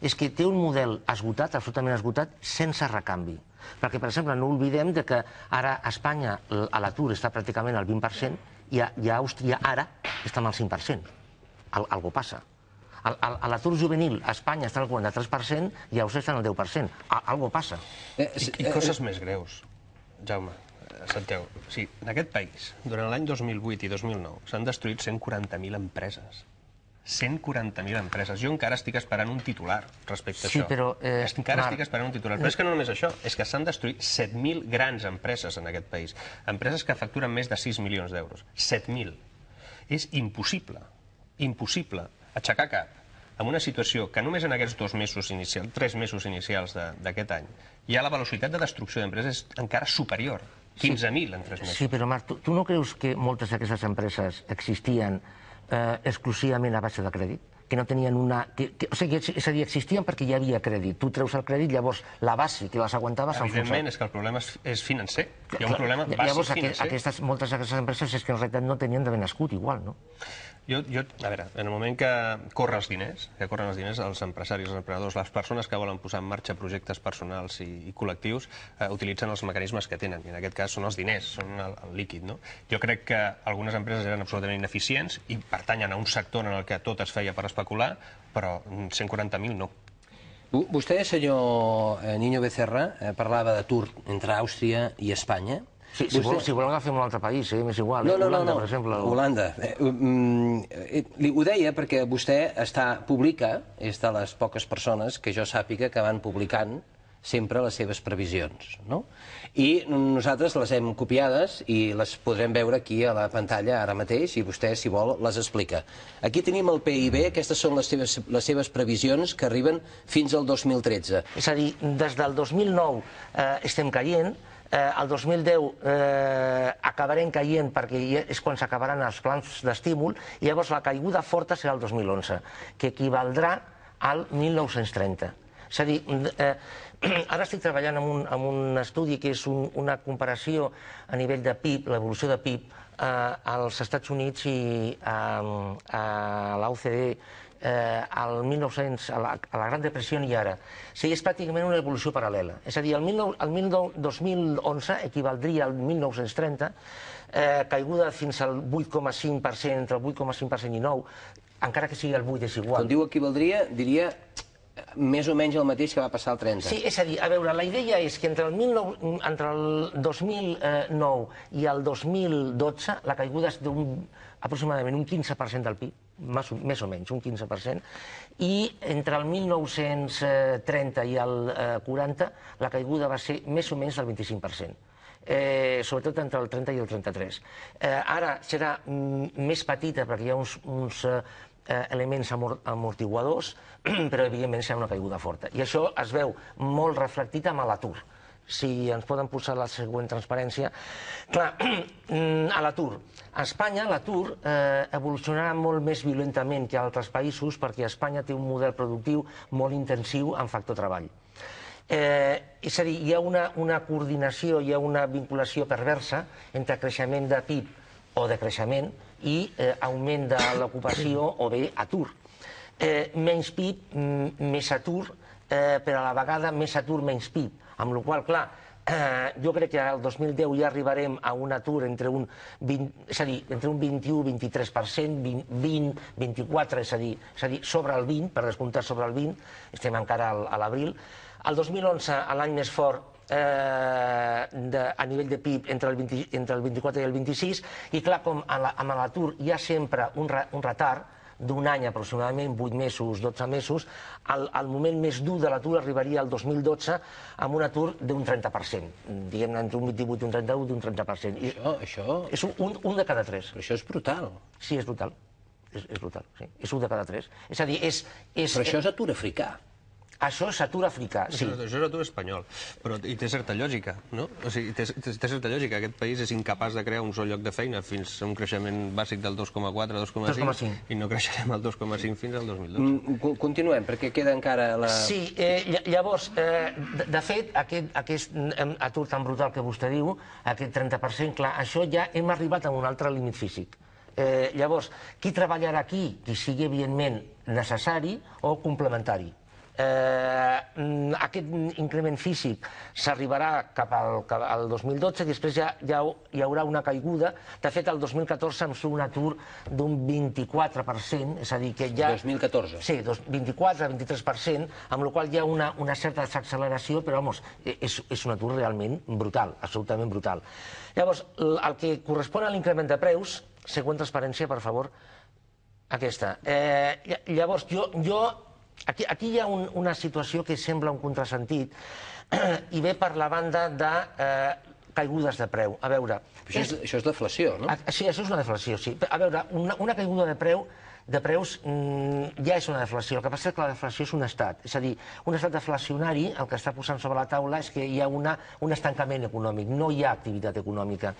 és que té un model esgotat, absolutament esgotat, sense recanvi. Perquè, per exemple, no oblidem de que ara a Espanya l'atur està pràcticament al 20% i a, i a Àustria ara està al 5%. Al, algo passa. L'atur juvenil a Espanya està al 43% i a Àustria està al 10%. algo passa. Eh, I, I eh, coses eh. més greus, Jaume. Eh, Santiago, sí, en aquest país, durant l'any 2008 i 2009, s'han destruït 140.000 empreses. 140.000 empreses. Jo encara estic esperant un titular respecte a sí, això. Però, eh, encara Marc... estic esperant un titular. Però és que no només això, és que s'han destruït 7.000 grans empreses en aquest país. Empreses que facturen més de 6 milions d'euros. 7.000. És impossible, impossible aixecar cap en una situació que només en aquests dos mesos inicials, tres mesos inicials d'aquest any, ja la velocitat de destrucció d'empreses és encara superior 15.000 en tres mesos. Sí, però Marc, tu, tu no creus que moltes d'aquestes empreses existien eh, exclusivament a base de crèdit que no tenien una... Que, que, o sigui, és a dir, existien perquè hi havia crèdit. Tu treus el crèdit, llavors la base que les aguantava s'enfonsa. Evidentment, és que el problema és, és financer. Hi ha un problema bàsic llavors, financer. Llavors, aquestes, moltes d'aquestes empreses és que en realitat no tenien de nascut igual, no? Jo, jo, a veure, en el moment que corre els diners, que corren els diners, els empresaris, els emprenedors, les persones que volen posar en marxa projectes personals i, i col·lectius, eh, utilitzen els mecanismes que tenen, i en aquest cas són els diners, són el, el líquid. No? Jo crec que algunes empreses eren absolutament ineficients i pertanyen a un sector en el que tot es feia per especular, però 140.000 no. Vostè, senyor eh, Niño Becerra, eh, parlava d'atur entre Àustria i Espanya. Sí, si, Vostè... vol, si voleu agafem un altre país, eh? m'és igual. No, eh? no, Holanda, no, no. per exemple. Holanda. Eh, mm, eh, li ho deia perquè vostè està, publica, és de les poques persones que jo sàpiga que van publicant sempre les seves previsions, no? I nosaltres les hem copiades i les podrem veure aquí a la pantalla ara mateix i vostè, si vol, les explica. Aquí tenim el PIB, aquestes són les seves, les seves previsions que arriben fins al 2013. És a dir, des del 2009 eh, estem caient, Eh, el 2010 eh, acabarem caient perquè és quan s'acabaran els plans d'estímul i llavors la caiguda forta serà el 2011, que equivaldrà al 1930. És a dir, eh, ara estic treballant en un, en un estudi que és un, una comparació a nivell de PIB, l'evolució de PIB, eh, als Estats Units i eh, a l'OCDE eh, al 1900, a la, a la Gran Depressió i ara. O sigui, és pràcticament una evolució paral·lela. És a dir, el, 19, el 19, 2011 equivaldria al 1930, eh, caiguda fins al 8,5%, entre el 8,5% i 9%, encara que sigui el 8 és igual. Quan diu equivaldria, diria més o menys el mateix que va passar el 30. Sí, és a dir, a veure, la idea és que entre el, 19, entre el 2009 i el 2012 la caiguda és d'un aproximadament un 15% del PIB més, o menys, un 15%, i entre el 1930 i el 40 eh, la caiguda va ser més o menys del 25% eh, sobretot entre el 30 i el 33. Eh, ara serà mm, més petita perquè hi ha uns, uns eh, eh elements amortiguadors, però evidentment serà una caiguda forta. I això es veu molt reflectit amb l'atur si ens poden posar la següent transparència. Clar, mm, a l'atur. A Espanya l'atur eh, evolucionarà molt més violentament que altres països perquè Espanya té un model productiu molt intensiu en factor treball. Eh, és a dir, hi ha una, una coordinació, hi ha una vinculació perversa entre creixement de PIB o de creixement i eh, augment de l'ocupació o bé atur. Eh, menys PIB, mm, més atur, eh, però a la vegada més atur, menys PIB. Amb la qual clar, eh, jo crec que al 2010 ja arribarem a un atur entre un, 20, és a dir, entre un 21-23%, 20, 24, és a, dir, és a dir, sobre el 20, per descomptar sobre el 20, estem encara al, a l'abril. El 2011, l'any més fort, eh, de, a nivell de PIB entre el, 20, entre el 24 i el 26, i clar, com a la, amb l'atur hi ha sempre un, un retard, d'un any aproximadament, 8 mesos, 12 mesos, el, el moment més dur de l'atur arribaria al 2012 amb un atur d'un 30%, diguem-ne entre un 28 i un 31, d'un 30%. I això, això... És un, un de cada tres. Però això és brutal. Sí, és brutal. És, és brutal, sí. És un de cada tres. És a dir, és... és Però això eh, és atur africà. Això és atur africà, sí. Això, això és atur espanyol, però hi té certa lògica, no? O sigui, té, té, certa lògica. Aquest país és incapaç de crear un sol lloc de feina fins a un creixement bàsic del 2,4, 2,5, i no creixerem al 2,5 fins al 2012. Mm, mm, continuem, perquè queda encara la... Sí, eh, llavors, eh, de, de fet, aquest, aquest atur tan brutal que vostè diu, aquest 30%, clar, això ja hem arribat a un altre límit físic. Eh, llavors, qui treballarà aquí? Qui sigui, evidentment, necessari o complementari. Eh, mm, aquest increment físic s'arribarà cap al, cap al 2012, després ja, ja hi haurà una caiguda. De fet, el 2014 em surt un atur d'un 24%, és a dir, que ja... 2014? Sí, dos, 24-23%, amb la qual hi ha una, una certa desacceleració, però, vamos, e, és, és un atur realment brutal, absolutament brutal. Llavors, el que correspon a l'increment de preus, següent transparència, per favor, aquesta. Eh, llavors, jo, jo Aquí, aquí hi ha un, una situació que sembla un contrasentit i ve per la banda de eh, caigudes de preu. A veure... això, és, és, això és deflació, no? A, ah, sí, això és una deflació, sí. A veure, una, una caiguda de preu de preus mmm, ja és una deflació. El que passa és que la deflació és un estat. És a dir, un estat deflacionari el que està posant sobre la taula és que hi ha una, un estancament econòmic, no hi ha activitat econòmica.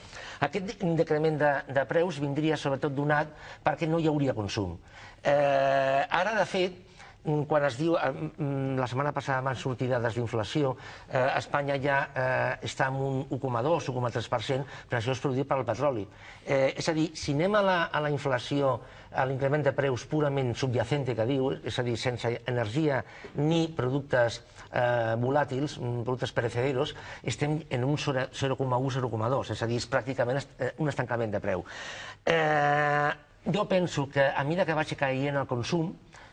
Aquest decrement de, de preus vindria sobretot donat perquè no hi hauria consum. Eh, ara, de fet, Mm, quan es diu, eh, mm, mm, la setmana passada van sortir dades d'inflació, eh, Espanya ja eh, està en un 1,2, 1,3%, però això és produït pel petroli. Eh, és a dir, si anem a la, a la inflació, a l'increment de preus purament subjacente que diu, és a dir, sense energia ni productes eh, volàtils, productes perecederos, estem en un 0,1-0,2, és a dir, és pràcticament eh, un estancament de preu. Eh, jo penso que a mesura que vagi caient el consum,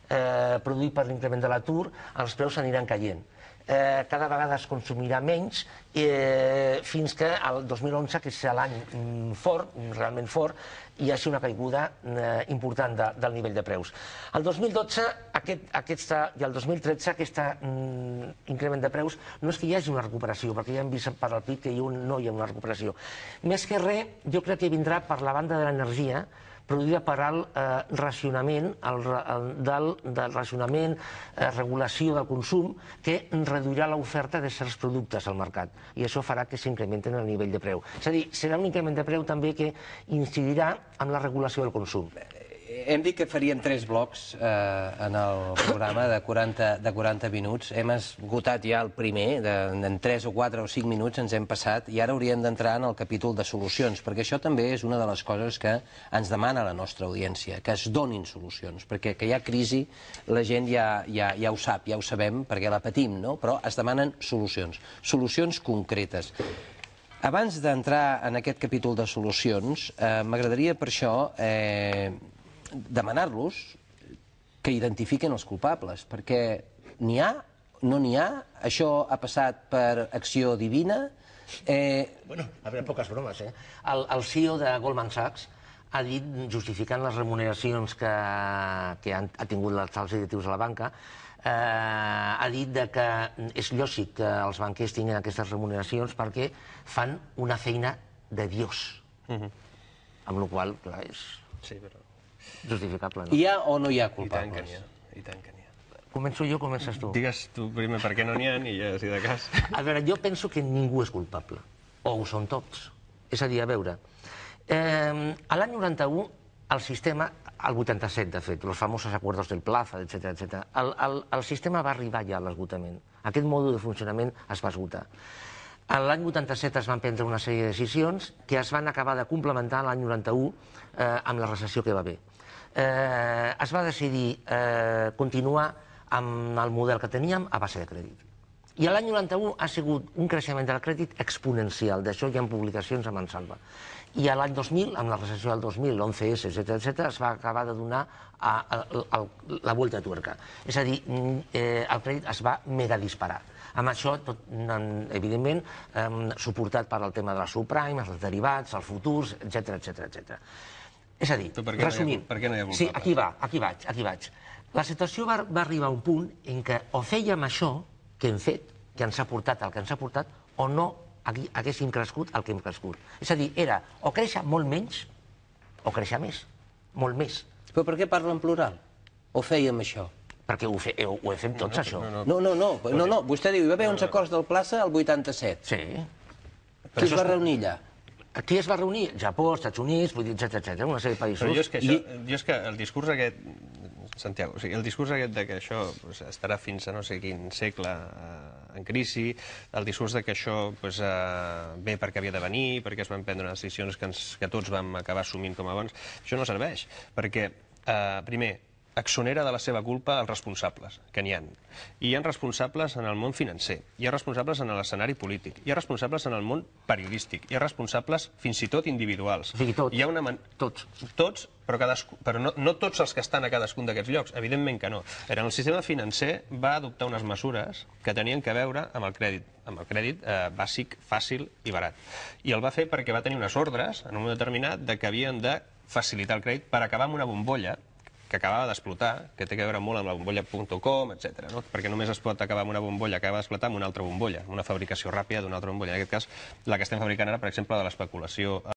eh, produït per l'increment de l'atur, els preus aniran caient. Eh, cada vegada es consumirà menys eh, fins que el 2011, que serà l'any mm, fort, mm, realment fort, hi hagi una caiguda eh, important de, del nivell de preus. El 2012 aquest, aquesta, i el 2013 aquest mm, increment de preus no és que hi hagi una recuperació, perquè ja hem vist per al PIB que hi un, no hi ha una recuperació. Més que res, jo crec que vindrà per la banda de l'energia, produïda per al eh, racionament, el, el, del, del racionament, eh, regulació del consum, que reduirà l'oferta de certs productes al mercat. I això farà que s'incrementen el nivell de preu. És a dir, serà un increment de preu també que incidirà en la regulació del consum. Eh, hem dit que faríem tres blocs eh, en el programa de 40, de 40 minuts. Hem esgotat ja el primer, de, en 3 o 4 o 5 minuts ens hem passat, i ara hauríem d'entrar en el capítol de solucions, perquè això també és una de les coses que ens demana la nostra audiència, que es donin solucions, perquè que hi ha crisi, la gent ja, ja, ja ho sap, ja ho sabem, perquè la patim, no? però es demanen solucions, solucions concretes. Abans d'entrar en aquest capítol de solucions, eh, m'agradaria per això eh, demanar-los que identifiquen els culpables, perquè n'hi ha, no n'hi ha, això ha passat per acció divina... Eh... Bueno, a veure, poques bromes, eh? El, el CEO de Goldman Sachs ha dit, justificant les remuneracions que, que han, ha tingut els alts directius a la banca, eh, ha dit de que és lògic que els banquers tinguin aquestes remuneracions perquè fan una feina de Dios. Uh mhm. -huh. Amb la qual cosa, clar, és... Sí, però... Justificable, no? Hi ha o no hi ha culpables? I tant que n'hi ha, i tant que Començo jo, comences tu. Digues tu primer per què no n'hi ha, i ja, si de cas. A veure, jo penso que ningú és culpable. O ho són tots. És a dir, a veure, eh, a l'any 91 el sistema, al 87 de fet, els famosos acords del Plaza, etc etc. El, el, el sistema va arribar ja a l'esgotament. Aquest mòdul de funcionament es va esgotar. L'any 87 es van prendre una sèrie de decisions que es van acabar de complementar l'any 91 eh, amb la recessió que va haver eh, es va decidir eh, continuar amb el model que teníem a base de crèdit. I l'any 91 ha sigut un creixement del crèdit exponencial, d'això hi ha publicacions a Mansalva. I l'any 2000, amb la recessió del 2000, l'11S, etc etc, es va acabar de donar a, a, a, a la volta tuerca. És a dir, mm, eh, el crèdit es va mega disparar. Amb això, tot, mm, evidentment, eh, suportat per al tema de la subprime, els derivats, els futurs, etc etc etc. És a dir, per què resumint... No per què no hi ha voluntat? Sí, aquí va, aquí vaig, aquí vaig. La situació va, va arribar a un punt en què o fèiem això que hem fet, que ens ha portat el que ens ha portat, o no haguéssim crescut el que hem crescut. És a dir, era o créixer molt menys o créixer més, molt més. Però per què parla en plural? O fèiem això? Perquè ho, fe, ho, eh, ho fem tots, no, això. No, no, no, no, no, no, vostè diu, hi va haver uns acords del plaça el 87. Sí. Qui es va reunir allà qui es va reunir Japó, Estats Units, vull dir, etc etc, una sèrie de països... Però jo és que, això, i... jo és que el discurs aquest, Santiago, o sigui, el discurs aquest de que això pues, estarà fins a no sé quin segle eh, en crisi, el discurs de que això pues, eh, ve perquè havia de venir, perquè es van prendre unes decisions que, ens, que tots vam acabar assumint com a bons, això no serveix, perquè, eh, primer, exonera de la seva culpa els responsables, que n'hi han. I hi ha responsables en el món financer, hi ha responsables en l'escenari polític, hi ha responsables en el món periodístic, hi ha responsables fins i tot individuals. O sigui, tots. Hi ha una man... Tots. Tots, però, cadascú, però no, no tots els que estan a cadascun d'aquests llocs, evidentment que no. Era, el sistema financer va adoptar unes mesures que tenien que veure amb el crèdit, amb el crèdit eh, bàsic, fàcil i barat. I el va fer perquè va tenir unes ordres, en un moment determinat, de que havien de facilitar el crèdit per acabar amb una bombolla que acabava d'explotar, que té a veure molt amb la bombolla.com, etc. No? Perquè només es pot acabar amb una bombolla que acaba d'explotar amb una altra bombolla, una fabricació ràpida d'una altra bombolla. En aquest cas, la que estem fabricant ara, per exemple, de l'especulació eh,